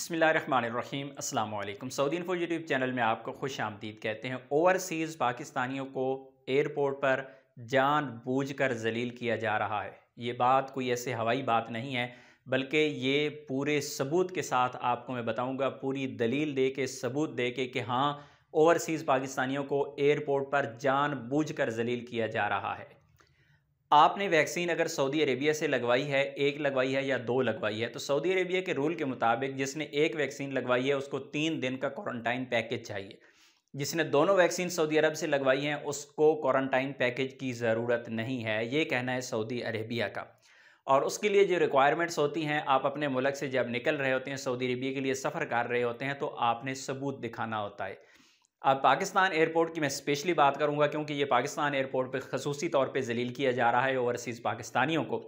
बसमीम अल्लाम Saudi info YouTube channel में आपको खुश आमदीद कहते हैं ओवरसीज़ पाकिस्तानियों को एयरपोर्ट पर जान बूझ कर जलील किया जा रहा है ये बात कोई ऐसे हवाई बात नहीं है बल्कि ये पूरे सबूत के साथ आपको मैं बताऊँगा पूरी दलील दे के सबूत दे के कि हाँ ओवरसीज़ पाकिस्तानियों को एयरपोर्ट पर जान बूझ कर जलील किया जा रहा है आपने वैक्सीन अगर सऊदी अरेबिया से लगवाई है एक लगवाई है या दो लगवाई है तो सऊदी अरेबिया के रूल के मुताबिक जिसने एक वैक्सीन लगवाई है उसको तीन दिन का क्वारंटाइन पैकेज चाहिए जिसने दोनों वैक्सीन सऊदी अरब से लगवाई हैं उसको क्वारंटाइन पैकेज की ज़रूरत नहीं है ये कहना है सऊदी अरेबिया का और उसके लिए जो रिक्वायरमेंट्स होती हैं आप अपने मुल्क से जब निकल रहे होते हैं सऊदी अरेबिया के लिए सफ़र कर रहे होते हैं तो आपने सबूत दिखाना होता है अब पाकिस्तान एयरपोर्ट की मैं स्पेशली बात करूंगा क्योंकि ये पाकिस्तान एयरपोर्ट पर खसूसी तौर पर जलील किया जा रहा है ओवरसीज़ पाकिस्तानियों को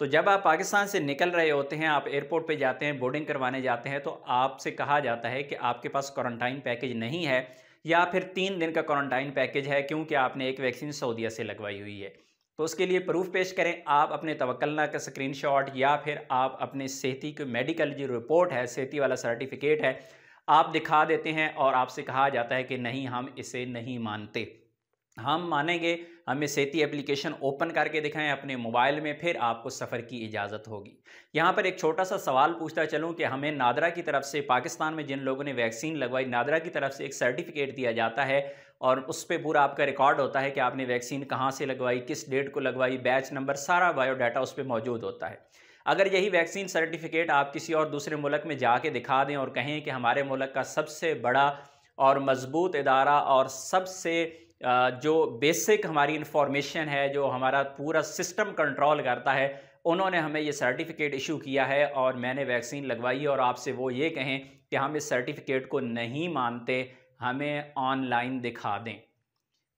तो जब आप पाकिस्तान से निकल रहे होते हैं आप एयरपोर्ट पे जाते हैं बोर्डिंग करवाने जाते हैं तो आपसे कहा जाता है कि आपके पास क्वारंटाइन पैकेज नहीं है या फिर तीन दिन का क्वारंटाइन पैकेज है क्योंकि आपने एक वैक्सीन सऊदीया से लगवाई हुई है तो उसके लिए प्रूफ पेश करें आप अपने तवक्लना का स्क्रीनशॉट या फिर आप अपने सेहती की मेडिकल जो रिपोर्ट है सेहती वाला सर्टिफिकेट है आप दिखा देते हैं और आपसे कहा जाता है कि नहीं हम इसे नहीं मानते हम मानेंगे हमें सेती एप्लीकेशन ओपन करके दिखाएं अपने मोबाइल में फिर आपको सफ़र की इजाज़त होगी यहाँ पर एक छोटा सा सवाल पूछता चलूँ कि हमें नादरा की तरफ से पाकिस्तान में जिन लोगों ने वैक्सीन लगवाई नादरा की तरफ से एक सर्टिफिकेट दिया जाता है और उस पर पूरा आपका रिकॉर्ड होता है कि आपने वैक्सीन कहाँ से लगवाई किस डेट को लगवाई बैच नंबर सारा बायोडाटा उस पर मौजूद होता है अगर यही वैक्सीन सर्टिफिकेट आप किसी और दूसरे मुल्क में जाके दिखा दें और कहें कि हमारे मुल्क का सबसे बड़ा और मजबूत इदारा और सबसे जो बेसिक हमारी इंफॉर्मेशन है जो हमारा पूरा सिस्टम कंट्रोल करता है उन्होंने हमें ये सर्टिफिकेट इशू किया है और मैंने वैक्सीन लगवाई और आपसे वो ये कहें कि हम इस सर्टिफिकेट को नहीं मानते हमें ऑनलाइन दिखा दें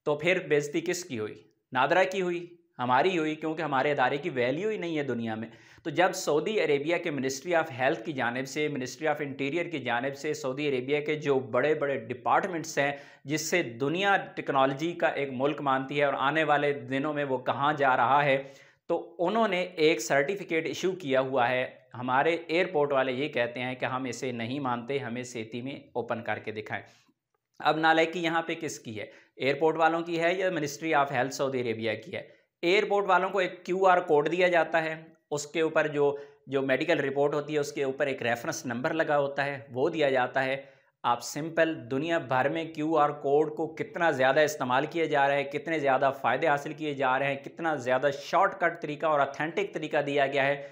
तो फिर बेजती किसकी हुई नादरा की हुई हमारी हुई क्योंकि हमारे अदारे की वैल्यू ही नहीं है दुनिया में तो जब सऊदी अरेबिया के मिनिस्ट्री ऑफ हेल्थ की जानब से मिनिस्ट्री ऑफ इंटीरियर की जानब से सऊदी अरेबिया के जो बड़े बड़े डिपार्टमेंट्स हैं जिससे दुनिया टेक्नोलॉजी का एक मुल्क मानती है और आने वाले दिनों में वो कहाँ जा रहा है तो उन्होंने एक सर्टिफिकेट इशू किया हुआ है हमारे एयरपोर्ट वाले ये कहते हैं कि हम इसे नहीं मानते हमें सेती में ओपन करके दिखाएं अब नालायकी यहाँ पे किसकी है एयरपोर्ट वालों की है या ministry of health Saudi Arabia की है एयरपोर्ट वालों को एक क्यू आर कोड दिया जाता है उसके ऊपर जो जो मेडिकल रिपोर्ट होती है उसके ऊपर एक रेफरेंस नंबर लगा होता है वो दिया जाता है आप सिंपल दुनिया भर में क्यू आर कोड को कितना ज़्यादा इस्तेमाल किया जा रहा है कितने ज़्यादा फ़ायदे हासिल किए जा रहे हैं कितना ज़्यादा शॉर्टकट तरीका और अथेंटिक तरीका दिया गया है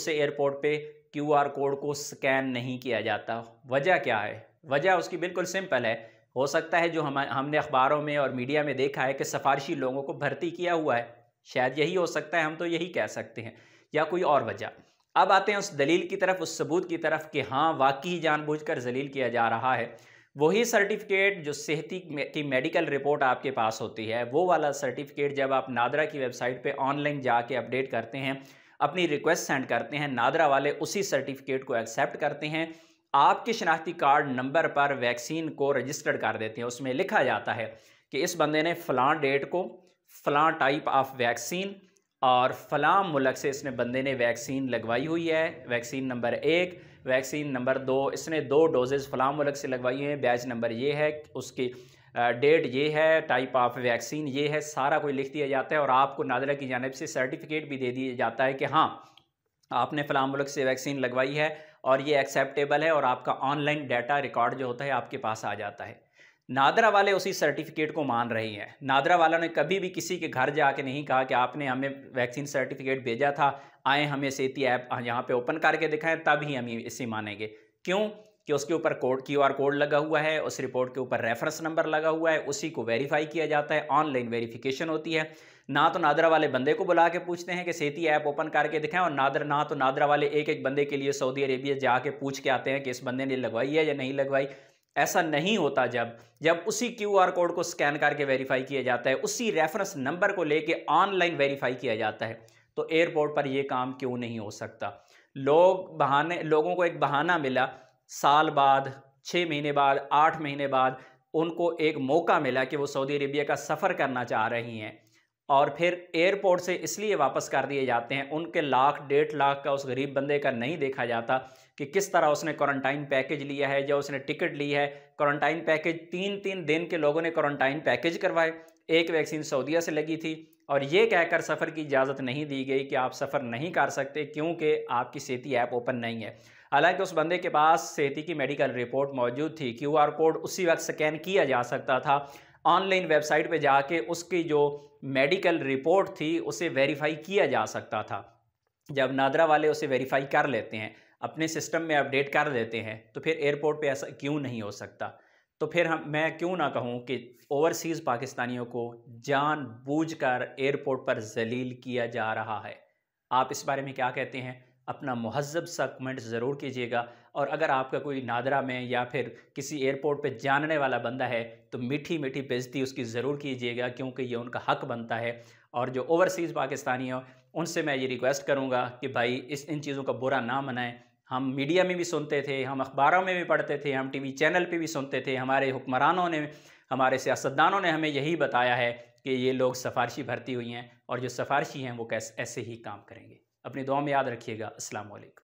उसे एयरपोर्ट पे क्यू आर कोड को स्कैन नहीं किया जाता वजह क्या है वजह उसकी बिल्कुल सिंपल है हो सकता है जो हम हमने अखबारों में और मीडिया में देखा है कि सफारशी लोगों को भर्ती किया हुआ है शायद यही हो सकता है हम तो यही कह सकते हैं या कोई और वजह अब आते हैं उस दलील की तरफ उस सबूत की तरफ कि हाँ वाकई ही जानबूझकर जलील किया जा रहा है वही सर्टिफिकेट जो सेहती की मेडिकल रिपोर्ट आपके पास होती है वो वाला सर्टिफिकेट जब आप नादरा की वेबसाइट पे ऑनलाइन जाके अपडेट करते हैं अपनी रिक्वेस्ट सेंड करते हैं नादरा वाले उसी सर्टिफिकेट को एक्सेप्ट करते हैं आपके शनाख्ती कार्ड नंबर पर वैक्सीन को रजिस्टर्ड कर देते हैं उसमें लिखा जाता है कि इस बंदे ने फ़लां डेट को फ़लाँ टाइप ऑफ वैक्सीन और फलां मुलक से इसने बंदे ने वैक्सीन लगवाई हुई है वैक्सीन नंबर एक वैक्सीन नंबर दो इसने दो डोजेज़ फ़लां मुलक से लगवाई हुई हैं बैच नंबर ये है उसकी डेट ये है टाइप ऑफ वैक्सीन ये है सारा कोई लिख दिया जाता है और आपको नादरा की जानब से सर्टिफिकेट भी दे दिया जाता है कि हाँ आपने फ़लाँ मुलक से वैक्सीन लगवाई है और ये एक्सेप्टेबल है और आपका ऑनलाइन डाटा रिकॉर्ड जो होता है आपके पास आ जाता है नादरा वाले उसी सर्टिफिकेट को मान रहे हैं नादरा वाला ने कभी भी किसी के घर जाके नहीं कहा कि आपने हमें वैक्सीन सर्टिफिकेट भेजा था आए हमें सेती ऐप यहाँ पे ओपन करके दिखाएं तब ही हम इसे मानेंगे क्यों कि उसके ऊपर कोड क्यू आर कोड लगा हुआ है उस रिपोर्ट के ऊपर रेफरेंस नंबर लगा हुआ है उसी को वेरीफाई किया जाता है ऑनलाइन वेरीफिकेशन होती है ना तो नादरा वाले बंदे को बुला के पूछते हैं कि सेती ऐप ओपन करके दिखाएं और नादर ना तो नादरा वाले एक एक बंदे के लिए सऊदी अरेबिया जाके पूछ के आते हैं कि इस बंदे ने लगवाई है या नहीं लगवाई ऐसा नहीं होता जब जब उसी क्यू आर कोड को स्कैन करके वेरीफाई किया जाता है उसी रेफरेंस नंबर को लेके ऑनलाइन वेरीफाई किया जाता है तो एयरपोर्ट पर यह काम क्यों नहीं हो सकता लोग बहाने लोगों को एक बहाना मिला साल बाद छः महीने बाद आठ महीने बाद उनको एक मौका मिला कि वो सऊदी अरेबिया का सफ़र करना चाह रही हैं और फिर एयरपोर्ट से इसलिए वापस कर दिए जाते हैं उनके लाख डेढ़ लाख का उस गरीब बंदे का नहीं देखा जाता कि किस तरह उसने क्वारंटाइन पैकेज लिया है या उसने टिकट ली है क्वारंटाइन पैकेज तीन तीन दिन के लोगों ने क्वारंटाइन पैकेज करवाए एक वैक्सीन सऊदीया से लगी थी और ये कहकर सफ़र की इजाज़त नहीं दी गई कि आप सफ़र नहीं कर सकते क्योंकि आपकी सेती ऐप ओपन नहीं है हालांकि उस बंदे के पास सेती की मेडिकल रिपोर्ट मौजूद थी क्यूआर कोड उसी वक्त स्कैन किया जा सकता था ऑनलाइन वेबसाइट पे जाके उसकी जो मेडिकल रिपोर्ट थी उसे वेरीफाई किया जा सकता था जब नादरा वाले उसे वेरीफाई कर लेते हैं अपने सिस्टम में अपडेट कर देते हैं तो फिर एयरपोर्ट पे ऐसा क्यों नहीं हो सकता तो फिर हम मैं क्यों ना कहूँ कि ओवरसीज़ पाकिस्तानियों को जान एयरपोर्ट पर जलील किया जा रहा है आप इस बारे में क्या कहते हैं अपना महजब सा कमेंट ज़रूर कीजिएगा और अगर आपका कोई नादरा में या फिर किसी एयरपोर्ट पे जानने वाला बंदा है तो मीठी मीठी बेजती उसकी ज़रूर कीजिएगा क्योंकि ये उनका हक बनता है और जो ओवरसीज़ पाकिस्तानी हो उनसे मैं ये रिक्वेस्ट करूँगा कि भाई इस इन चीज़ों का बुरा ना मनाएं हम मीडिया में भी सुनते थे हम अखबारों में भी पढ़ते थे हम टी चैनल पर भी सुनते थे हमारे हुक्मरानों ने हमारे सियासतदानों ने हमें यही बताया है कि ये लोग सफारशी भर्ती हुई हैं और जो सफारशी हैं वो कैसे ऐसे ही काम करेंगे अपनी दुआ में याद रखिएगा असलकम